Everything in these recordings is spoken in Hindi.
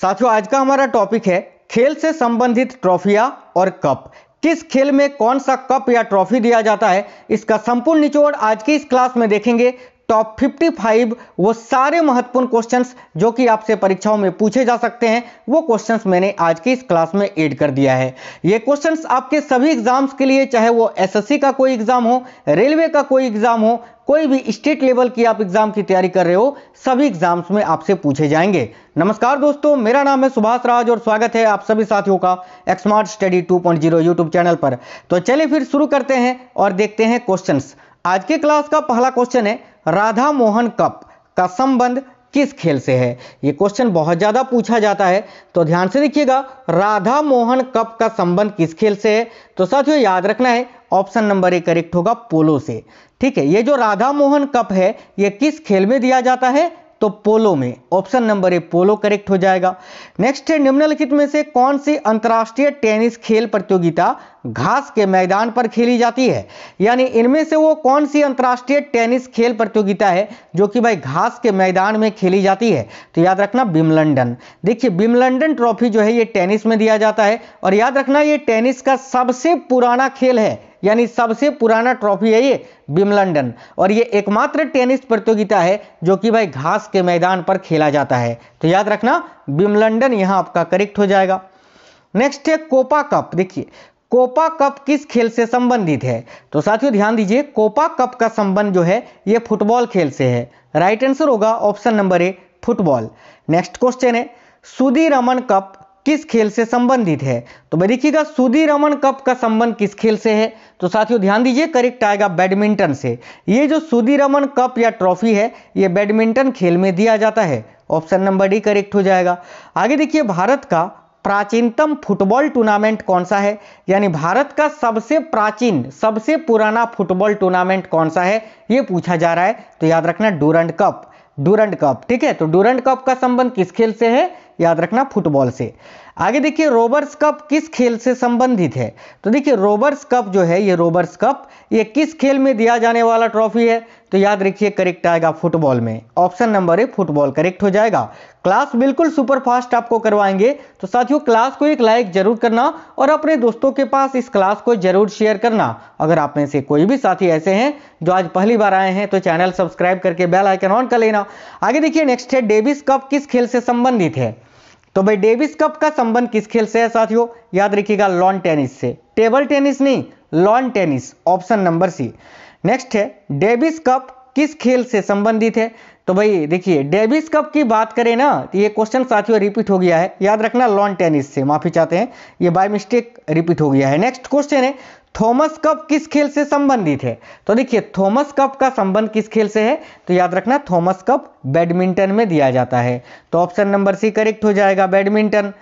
साथियों आज का हमारा टॉपिक है खेल से संबंधित ट्रॉफिया और कप किस खेल में कौन सा कप या ट्रॉफी दिया जाता है इसका संपूर्ण निचोड़ आज की इस क्लास में देखेंगे टॉप 55 वो सारे महत्वपूर्ण क्वेश्चंस जो कि आपसे परीक्षाओं में पूछे जा सकते हैं वो क्वेश्चंस मैंने आज की इस क्लास में ऐड कर दिया है ये क्वेश्चंस आपके सभी एग्जाम्स के लिए चाहे वो एसएससी का कोई एग्जाम हो रेलवे का कोई एग्जाम हो कोई भी स्टेट लेवल की आप एग्जाम की तैयारी कर रहे हो सभी एग्जाम्स में आपसे पूछे जाएंगे नमस्कार दोस्तों मेरा नाम है सुभाष राज और स्वागत है आप सभी साथियों का Xmart study two YouTube channel पर तो चलिए फिर शुरू करते हैं और देखते हैं क्वेश्चन आज के क्लास का पहला क्वेश्चन है राधा मोहन कप का संबंध किस खेल से है ये क्वेश्चन बहुत ज़्यादा पूछा जाता है तो ध्यान से देखिएगा राधा मोहन कप का संबंध किस खेल से है तो साथियों याद रखना है ऑप्शन नंबर एक करेक्ट होगा पोलो से ठीक है ये जो राधा मोहन कप है ये किस खेल में दिया जाता है तो पोलो में option number A polo correct हो जाएगा नेक्स्ट है निम्नलिखित में से कौन सी अंतर्राष्ट्रीय टेनिस खेल प्रतियोगिता घास के मैदान पर खेली जाती है यानी इनमें से वो कौन सी अंतर्राष्ट्रीय टेनिस खेल प्रतियोगिता है जो कि भाई घास के मैदान में खेली जाती है तो याद रखना बिमलंडन देखिए बिमलंडन ट्रॉफी जो है ये टेनिस में दिया जाता है और याद रखना ये टेनिस का सबसे पुराना खेल है यानी सबसे पुराना ट्रॉफी है ये विमलंडन और ये एकमात्र टेनिस प्रतियोगिता है जो कि भाई घास के मैदान पर खेला जाता है तो याद रखना विमलंडन यहाँ आपका करेक्ट हो जाएगा नेक्स्ट है कोपा कप देखिए कोपा कप किस खेल से संबंधित है तो साथियों ध्यान दीजिए कोपा कप का संबंध जो है ये फुटबॉल खेल से है राइट आंसर होगा option number A football next question है सुदी रमन कप किस खेल से संबंधित है तो भाई देखिएगा सुधीर रमन कप का संबंध किस खेल से है तो साथियों ध्यान दीजिए करेक्ट आएगा बैडमिंटन से ये जो सुधी रमन कप या ट्रॉफी है ये बैडमिंटन खेल में दिया जाता है ऑप्शन नंबर डी करेक्ट हो जाएगा आगे देखिए भारत का प्राचीनतम फुटबॉल टूर्नामेंट कौन सा है यानी भारत का सबसे प्राचीन सबसे पुराना फुटबॉल टूर्नामेंट कौन सा है ये पूछा जा रहा है तो याद रखना डूरंड कप डूरंड कप ठीक है तो डूरंड कप का संबंध किस खेल से है याद रखना फुटबॉल से आगे देखिए रोबर्स कप किस खेल से संबंधित है तो देखिए रोबर्स कप जो है ये रोबर्स कप ये किस खेल में दिया जाने वाला ट्रॉफी है तो याद रखिए करेक्ट आएगा फुटबॉल में option number A football correct हो जाएगा क्लास बिल्कुल सुपर फास्ट आपको करवाएंगे तो साथियों क्लास को एक लाइक जरूर करना और अपने दोस्तों के पास इस क्लास को जरूर शेयर करना अगर आप में से कोई भी साथी ऐसे हैं जो आज पहली बार आए हैं तो चैनल सब्सक्राइब करके बेल आइकन ऑन कर लेना आगे देखिए नेक्स्ट है डेविस कप किस खेल से संबंधित है तो भाई डेविस कप का संबंध किस खेल से है साथियों याद रखिएगा लॉन टेनिस से टेबल टेनिस नहीं lawn tennis option number C next है डेविस कप किस खेल से संबंधित है तो भाई देखिए डेविस कप की बात करें ना तो ये क्वेश्चन साथियों रिपीट हो गया है याद रखना लॉन टेनिस से माफी चाहते हैं ये बाय मिस्टेक रिपीट हो गया है नेक्स्ट क्वेश्चन है थॉमस कप किस खेल से संबंधित है तो देखिए थॉमस कप का संबंध किस खेल से है तो याद रखना थॉमस कप बैडमिंटन में दिया जाता है तो ऑप्शन नंबर सी करेक्ट हो जाएगा बैडमिंटन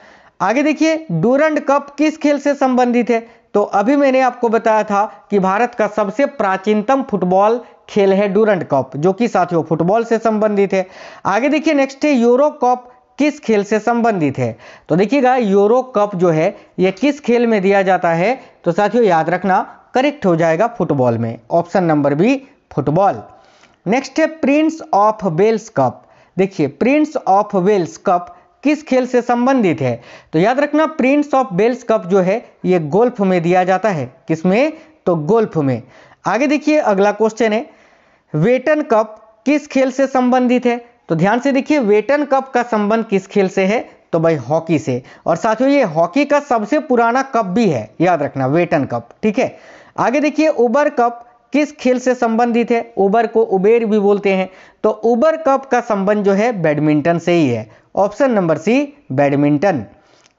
आगे देखिए डूरंड कप किस खेल से संबंधित है तो अभी मैंने आपको बताया था कि भारत का सबसे प्राचीनतम फुटबॉल खेल है डूरंट कप जो कि साथियों फुटबॉल से संबंधित है आगे देखिए नेक्स्ट है यूरो कप किस खेल से संबंधित है तो देखिएगा यूरो कप जो है ये किस खेल में दिया जाता है तो साथियों याद रखना करेक्ट हो जाएगा फुटबॉल में option number B football next है प्रिंस ऑफ वेल्स कप देखिए प्रिंस ऑफ वेल्स कप किस खेल से संबंधित है तो याद रखना प्रिंस ऑफ वेल्स कप जो है ये गोल्फ में दिया जाता है किसमें तो गोल्फ में आगे देखिए अगला क्वेश्चन है वेटन कप किस खेल से संबंधित है तो ध्यान से देखिए वेटन कप का संबंध किस खेल से है तो भाई हॉकी से और साथियों ये हॉकी का सबसे पुराना कप भी है याद रखना वेटन कप ठीक है आगे देखिए उबर कप किस खेल से संबंधित है उबर को उबेर भी बोलते हैं तो उबर कप का संबंध जो है बैडमिंटन से ही है option number C badminton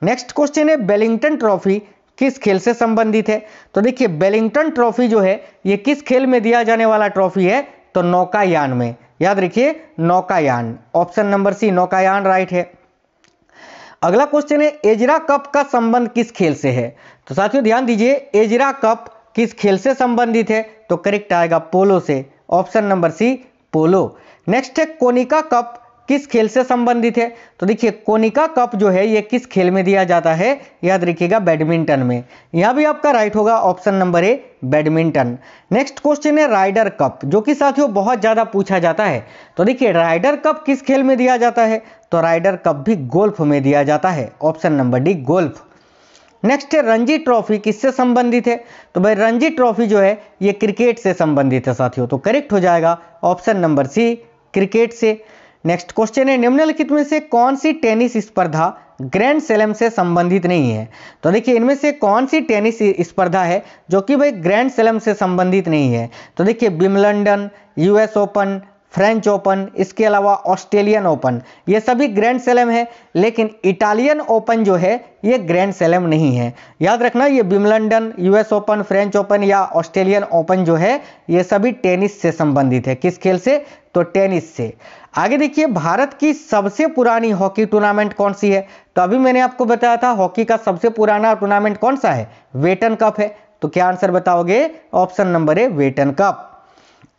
next question है बेलिंगटन ट्रॉफी किस खेल से संबंधित है तो देखिए बेलिंगटन ट्रॉफी जो है ये किस खेल में दिया जाने वाला ट्रॉफी है तो नौकायान में याद रखिए नौकायान ऑप्शन नंबर सी नौकायान राइट है अगला क्वेश्चन है एजरा कप का संबंध किस खेल से है तो साथियों ध्यान दीजिए एजरा कप किस खेल से संबंधित है तो करेक्ट आएगा पोलो से option number C polo next है कोनिका कप किस खेल से संबंधित है तो देखिए कोनिका कप जो है ये किस खेल में दिया जाता है याद रखिएगा बैडमिंटन में यहाँ भी आपका राइट होगा option number A badminton next question है राइडर कप जो कि साथियों बहुत ज़्यादा पूछा जाता है तो देखिए राइडर कप किस खेल में दिया जाता है तो राइडर कप भी गोल्फ में दिया जाता है option number D golf next है रणजी ट्रॉफी किससे संबंधित है तो भाई रणजी ट्रॉफी जो है ये क्रिकेट से संबंधित है साथियों तो करेक्ट हो जाएगा ऑप्शन नंबर सी क्रिकेट से नेक्स्ट क्वेश्चन है निम्नलिखित में से कौन सी टेनिस स्पर्धा ग्रैंड सेलम से संबंधित नहीं है तो देखिए इनमें से कौन सी टेनिस स्पर्धा है जो कि भाई ग्रैंड सेलम से संबंधित नहीं है तो देखिए Wimbledon US open French open इसके अलावा ऑस्ट्रेलियन ओपन ये सभी ग्रैंड सेलम है लेकिन इटालियन ओपन जो है ये ग्रैंड सेलम नहीं है याद रखना ये Wimbledon US open French open या ऑस्ट्रेलियन ओपन जो है ये सभी टेनिस से संबंधित है किस खेल से तो टेनिस से आगे देखिए भारत की सबसे पुरानी हॉकी टूर्नामेंट कौन सी है तो अभी मैंने आपको बताया था हॉकी का सबसे पुराना टूर्नामेंट कौन सा है वेटन कप है तो क्या आंसर बताओगे ऑप्शन नंबर है वेटन कप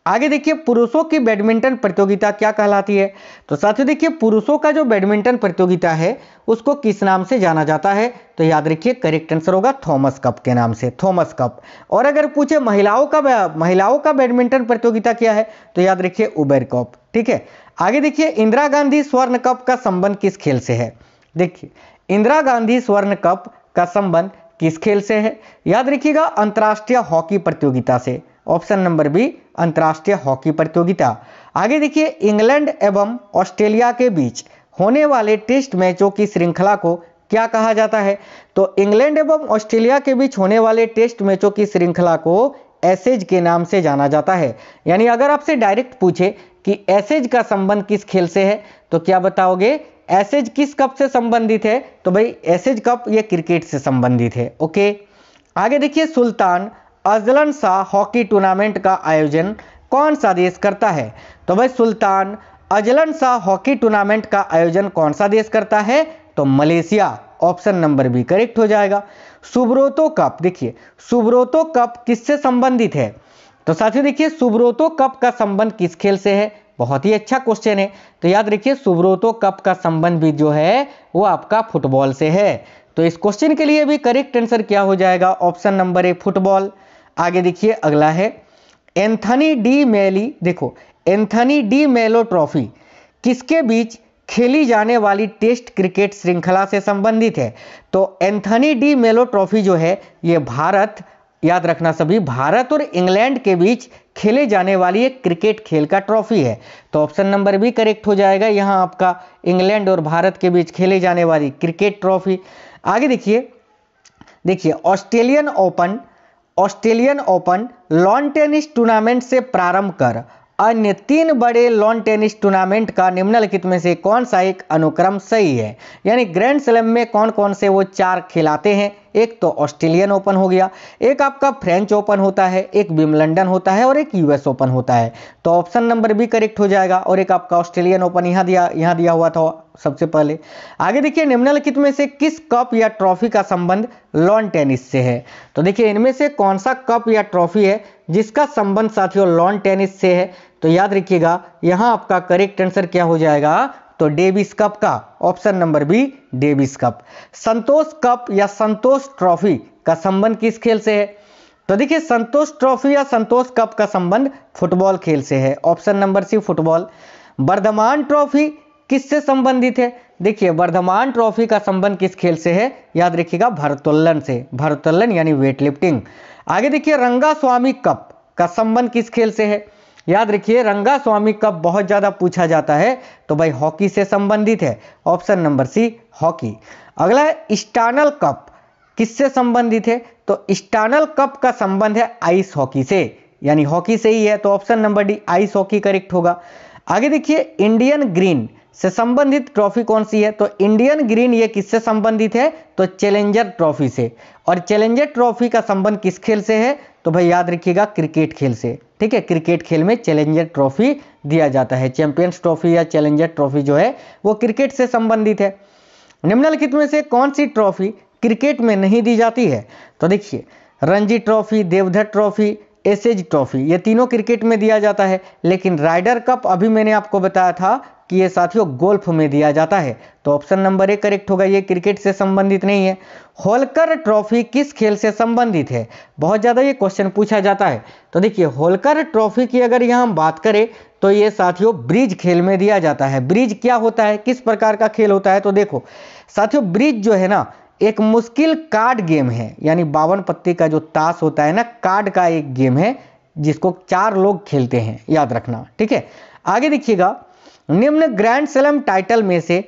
आगे देखिए पुरुषों की बैडमिंटन प्रतियोगिता क्या कहलाती है तो साथियों देखिए पुरुषों का जो बैडमिंटन प्रतियोगिता है उसको किस नाम से जाना जाता है तो याद रखिए करेक्ट आंसर होगा थॉमस कप के नाम से थॉमस कप और अगर पूछे महिलाओं का महिलाओं का बैडमिंटन प्रतियोगिता क्या है तो याद रखिए उबेर कप ठीक है आगे देखिए इंदिरा गांधी स्वर्ण कप का संबंध किस खेल से है देखिए इंदिरा गांधी स्वर्ण कप का संबंध किस खेल से है याद रखिएगा अंतर्राष्ट्रीय हॉकी प्रतियोगिता से ऑप्शन नंबर बी अंतर्राष्ट्रीय हॉकी प्रतियोगिता आगे देखिए इंग्लैंड एवं ऑस्ट्रेलिया के बीच होने वाले टेस्ट मैचों की श्रृंखला को क्या कहा जाता है तो इंग्लैंड एवं ऑस्ट्रेलिया के बीच होने वाले टेस्ट मैचों की श्रृंखला को एसेज के नाम से जाना जाता है यानी अगर आपसे डायरेक्ट पूछे कि एसेज का संबंध किस खेल से है तो क्या बताओगे एसेज किस कप से संबंधित है तो भाई एसेज कप ये क्रिकेट से संबंधित है ओके आगे देखिए Sultan Azlan Shah hockey tournament का आयोजन कौन सा देश करता है तो भाई Sultan Azlan Shah hockey tournament का आयोजन कौन सा देश करता है तो Malaysia option number B correct हो जाएगा सुब्रोतो कप देखिए सुब्रोतो कप किससे संबंधित है तो साथियों देखिए सुब्रोतो कप का संबंध किस खेल से है बहुत ही अच्छा क्वेश्चन है तो याद रखिए सुब्रोतो कप का संबंध भी जो है वो आपका फुटबॉल से है तो इस क्वेश्चन के लिए भी करेक्ट आंसर क्या हो जाएगा ऑप्शन नंबर ए फुटबॉल आगे देखिए अगला है एंथनी डी मेली देखो एंथनी डी मेलो ट्रॉफी किसके बीच खेली जाने वाली टेस्ट क्रिकेट श्रृंखला से संबंधित है तो एंथनी डी मेलो ट्रॉफी जो है ये भारत याद रखना सभी भारत और इंग्लैंड के बीच खेले जाने वाली एक क्रिकेट खेल का ट्रॉफी है तो ऑप्शन नंबर भी करेक्ट हो जाएगा यहाँ आपका इंग्लैंड और भारत के बीच खेले जाने वाली क्रिकेट ट्रॉफी आगे देखिए देखिए Australian open Australian open lawn tennis tournament से प्रारंभ कर अन्य तीन बड़े लॉन टेनिस टूर्नामेंट का निम्नलिखित में से कौन सा एक अनुक्रम सही है यानी ग्रैंड स्लैम में कौन कौन से वो चार खिलाते हैं एक तो ऑस्ट्रेलियन ओपन हो गया एक आपका फ्रेंच ओपन होता है एक विमलंडन होता है और एक यूएस ओपन होता है तो ऑप्शन नंबर भी करेक्ट हो जाएगा और एक आपका ऑस्ट्रेलियन ओपन यहाँ दिया यहाँ दिया हुआ था सबसे पहले आगे देखिए निम्नलिखित में से किस कप या ट्रॉफी का संबंध लॉन टेनिस से है तो देखिए इनमें से कौन सा कप या ट्रॉफी है जिसका संबंध साथियों लॉन टेनिस से है तो याद रखिएगा यहां आपका करेक्ट आंसर क्या हो जाएगा तो डेविस कप का option number B Davis cup Santosh cup या संतोष ट्रॉफी का संबंध किस खेल से है तो देखिए संतोष ट्रॉफी या संतोष कप का संबंध फुटबॉल खेल से है option number C football Burdwan trophy किससे संबंधित है देखिए वर्धमान ट्रॉफी का संबंध किस खेल से है याद रखिएगा भरतोलन से भरतोलन यानी वेटलिफ्टिंग आगे देखिए रंगा स्वामी कप का संबंध किस खेल से है याद रखिए रंगा स्वामी कप बहुत ज़्यादा पूछा जाता है तो भाई हॉकी से संबंधित है ऑप्शन नंबर सी हॉकी अगला है स्टानल कप किससे संबंधित है तो स्टानल कप का संबंध है आइस हॉकी से यानी हॉकी से ही है तो option number D ice hockey correct होगा आगे देखिए इंडियन ग्रीन से संबंधित ट्रॉफी कौन सी है तो इंडियन ग्रीन ये किससे संबंधित है तो चैलेंजर ट्रॉफी से और चैलेंजर ट्रॉफी का संबंध किस खेल से है तो भाई याद रखिएगा क्रिकेट खेल से ठीक है क्रिकेट खेल में चैलेंजर ट्रॉफी दिया जाता है चैंपियंस ट्रॉफी या चैलेंजर ट्रॉफी जो है वो क्रिकेट से संबंधित है निम्नलिखित में से कौन सी ट्रॉफी क्रिकेट में नहीं दी जाती है तो देखिए Ranji trophy Deodhar trophy Ashes trophy ये तीनों क्रिकेट में दिया जाता है लेकिन राइडर कप अभी मैंने आपको बताया था कि ये साथियों गोल्फ में दिया जाता है तो ऑप्शन नंबर ए करेक्ट होगा ये क्रिकेट से संबंधित नहीं है होलकर ट्रॉफी किस खेल से संबंधित है बहुत ज़्यादा ये क्वेश्चन पूछा जाता है तो देखिए होलकर ट्रॉफी की अगर यहाँ बात करें तो ये साथियों ब्रिज खेल में दिया जाता है ब्रिज क्या होता है किस प्रकार का खेल होता है तो देखो साथियों ब्रिज जो है ना एक मुश्किल कार्ड गेम है यानी बावन पत्ती का जो ताश होता है ना कार्ड का एक गेम है जिसको चार लोग खेलते हैं याद रखना ठीक है आगे देखिएगा निम्न ग्रैंड स्लैम टाइटल में से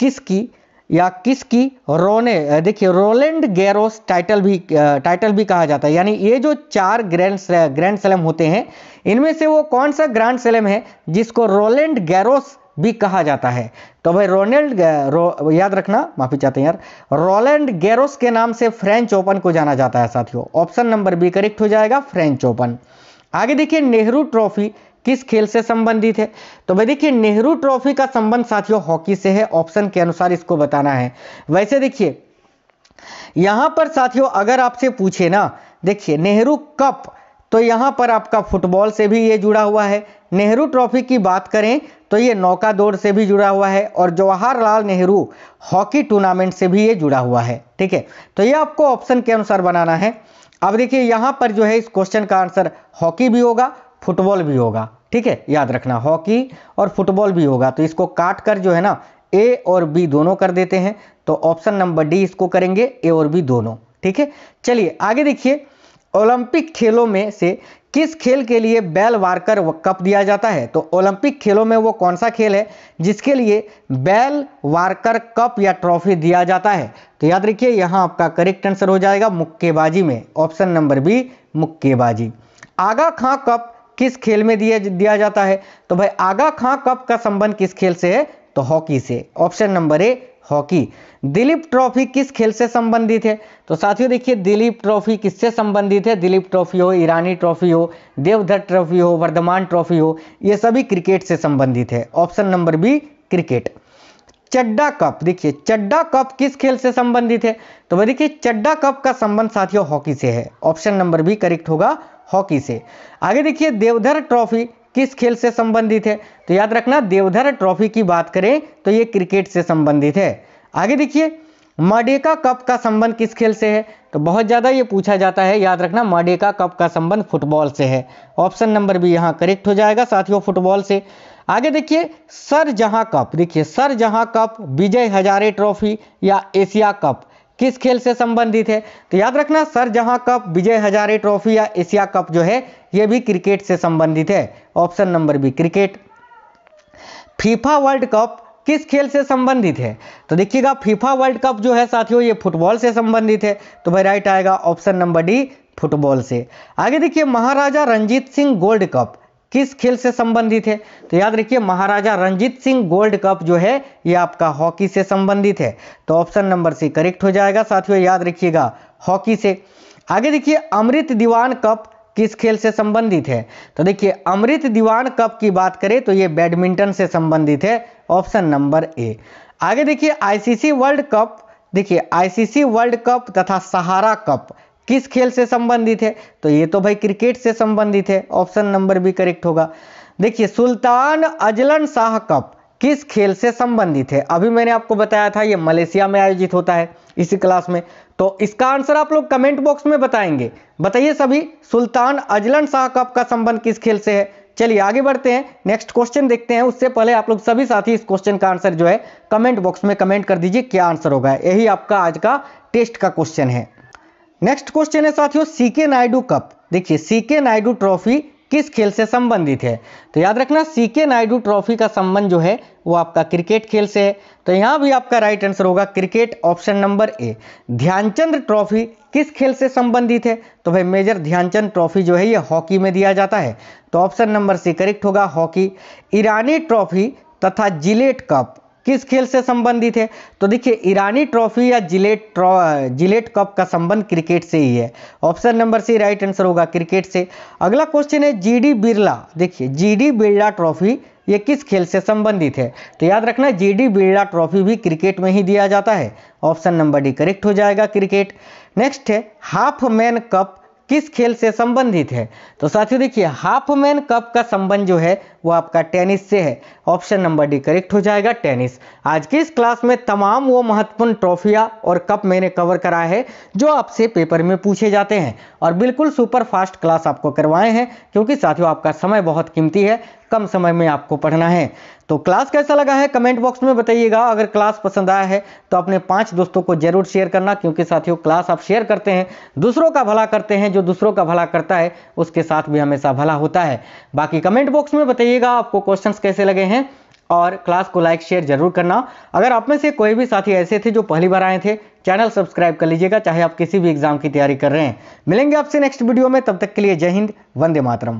किसकी या किसकी रोने देखिए रोलैंड गैरोस टाइटल भी टाइटल भी कहा जाता है यानी ये जो चार ग्रैंड ग्रैंड स्लैम होते हैं इनमें से वो कौन सा ग्रैंड स्लैम है जिसको रोलैंड गैरोस भी कहा जाता है तो भाई रोनल्ड रो, याद रखना माफी चाहते हैं यार रोलैंड गैरोस के नाम से फ्रेंच ओपन को जाना जाता है साथियों ऑप्शन नंबर बी करेक्ट हो जाएगा फ्रेंच ओपन आगे देखिए नेहरू ट्रॉफी किस खेल से संबंधित है तो भाई देखिए नेहरू ट्रॉफी का संबंध साथियों हॉकी से है ऑप्शन के अनुसार इसको बताना है वैसे देखिए यहां पर साथियों अगर आपसे पूछे ना देखिए नेहरू कप तो यहां पर आपका फुटबॉल से भी ये जुड़ा हुआ है नेहरू ट्रॉफी की बात करें तो ये नौका दौड़ से भी जुड़ा हुआ है और जवाहरलाल नेहरू हॉकी टूर्नामेंट से भी ये जुड़ा हुआ है ठीक है तो ये आपको ऑप्शन के अनुसार बनाना है अब देखिए यहां पर जो है इस क्वेश्चन का आंसर हॉकी भी होगा फुटबॉल भी होगा ठीक है याद रखना हॉकी और फुटबॉल भी होगा तो इसको काट कर जो है ना ए और बी दोनों कर देते हैं तो ऑप्शन नंबर डी इसको करेंगे ए और बी दोनों ठीक है चलिए आगे देखिए ओलंपिक खेलों में से किस खेल के लिए बैल वारकर कप दिया जाता है तो ओलंपिक खेलों में वो कौन सा खेल है जिसके लिए बैल वारकर कप या ट्रॉफी दिया जाता है तो याद रखिए यहाँ आपका करेक्ट आंसर हो जाएगा मुक्केबाजी में ऑप्शन नंबर बी मुक्केबाजी आगा खां कप किस खेल में दिया दिया जाता है तो भाई आगा खां कप का संबंध किस खेल से है तो हॉकी से option number A hockey Dilip trophy किस खेल से संबंधित है तो साथियों देखिए दिलीप ट्रॉफी किससे संबंधित है दिलीप ट्रॉफी हो ईरानी ट्रॉफी हो देवधर ट्रॉफी हो वर्धमान ट्रॉफी हो ये सभी क्रिकेट से संबंधित है option number B cricket Chadha cup देखिए चड्डा कप किस खेल से संबंधित है तो वह देखिए चड्डा कप का संबंध साथियों हॉकी से है ऑप्शन नंबर बी करेक्ट होगा हॉकी से आगे देखिए देवधर ट्रॉफी किस खेल से संबंधित है तो याद रखना देवधर ट्रॉफी की बात करें तो ये क्रिकेट से संबंधित है आगे देखिए माडेका कप का संबंध किस खेल से है तो बहुत ज़्यादा ये पूछा जाता है याद रखना माडेका कप का संबंध फुटबॉल से है ऑप्शन नंबर भी यहाँ करेक्ट हो जाएगा साथियों फुटबॉल से आगे देखिए सर जहां कप देखिए Sharjah cup Vijay Hazare trophy या एशिया कप किस खेल से संबंधित है तो याद रखना Sharjah cup Vijay Hazare trophy या एशिया कप जो है यह भी क्रिकेट से संबंधित है option number B cricket FIFA world cup किस खेल से संबंधित है तो देखिएगा फीफा वर्ल्ड कप जो है साथियों ये फुटबॉल से संबंधित है तो भाई राइट आएगा ऑप्शन नंबर डी फुटबॉल से आगे देखिए महाराजा रंजीत सिंह गोल्ड कप किस खेल से संबंधित है तो याद रखिए महाराजा रंजीत सिंह गोल्ड कप जो है ये आपका हॉकी से संबंधित है तो ऑप्शन नंबर सी करेक्ट हो जाएगा साथियों याद रखिएगा हॉकी से आगे देखिए अमृत दीवान कप किस खेल से संबंधित है तो देखिए अमृत दीवान कप की बात करें तो ये बैडमिंटन से संबंधित है ऑप्शन नंबर ए आगे देखिए आईसीसी वर्ल्ड कप देखिए आईसीसी वर्ल्ड कप तथा सहारा कप किस खेल से संबंधित है तो ये तो भाई क्रिकेट से संबंधित है ऑप्शन नंबर बी करेक्ट होगा देखिए सुल्तान अजलन शाह कप किस खेल से संबंधित है अभी मैंने आपको बताया था ये मलेशिया में आयोजित होता है इसी क्लास में तो इसका आंसर आप लोग कमेंट बॉक्स में बताएंगे बताइए सभी सुल्तान अजलन शाह कप का संबंध किस खेल से है चलिए आगे बढ़ते हैं नेक्स्ट क्वेश्चन देखते हैं उससे पहले आप लोग सभी साथी इस क्वेश्चन का आंसर जो है कमेंट बॉक्स में कमेंट कर दीजिए क्या आंसर होगा यही आपका आज का टेस्ट का क्वेश्चन है नेक्स्ट क्वेश्चन है साथियों सीके नायडू कप देखिए सीके नायडू ट्रॉफी किस खेल से संबंधित है तो याद रखना सी के नायडू ट्रॉफी का संबंध जो है वो आपका क्रिकेट खेल से है तो यहाँ भी आपका राइट आंसर होगा cricket option number A Dhyanchand trophy किस खेल से संबंधित है तो भाई मेजर ध्यानचंद ट्रॉफी जो है ये हॉकी में दिया जाता है तो ऑप्शन नंबर सी करेक्ट होगा हॉकी ईरानी ट्रॉफी तथा जिलेट कप किस खेल से संबंधित है तो देखिए ईरानी ट्रॉफी या जिलेट जिलेट कप का संबंध क्रिकेट से ही है option number C right answer होगा क्रिकेट से अगला क्वेश्चन है जीडी बिरला देखिए जीडी बिरला ट्रॉफी ये किस खेल से संबंधित है तो याद रखना जीडी बिरला ट्रॉफी भी क्रिकेट में ही दिया जाता है ऑप्शन नंबर डी करेक्ट हो जाएगा क्रिकेट नेक्स्ट है हाफ मैन कप किस खेल से संबंधित है तो साथियों देखिए मैन कप का संबंध जो है वो आपका टेनिस से है ऑप्शन नंबर डी करेक्ट हो जाएगा टेनिस आज की इस क्लास में तमाम वो महत्वपूर्ण ट्रॉफिया और कप मैंने कवर करा है जो आपसे पेपर में पूछे जाते हैं और बिल्कुल सुपर फास्ट क्लास आपको करवाए हैं क्योंकि साथियों आपका समय बहुत कीमती है कम समय में आपको पढ़ना है तो क्लास कैसा लगा है कमेंट बॉक्स में बताइएगा अगर क्लास पसंद आया है तो अपने पांच दोस्तों को जरूर शेयर करना क्योंकि साथियों क्लास आप शेयर करते हैं दूसरों का भला करते हैं जो दूसरों का भला करता है उसके साथ भी हमेशा भला होता है बाकी कमेंट बॉक्स में बताइएगा आपको क्वेश्चन कैसे लगे हैं और क्लास को लाइक शेयर जरूर करना अगर आप में से कोई भी साथी ऐसे थे जो पहली बार आए थे चैनल सब्सक्राइब कर लीजिएगा चाहे आप किसी भी एग्जाम की तैयारी कर रहे हैं मिलेंगे आपसे नेक्स्ट वीडियो में तब तक के लिए जय हिंद वंदे मातरम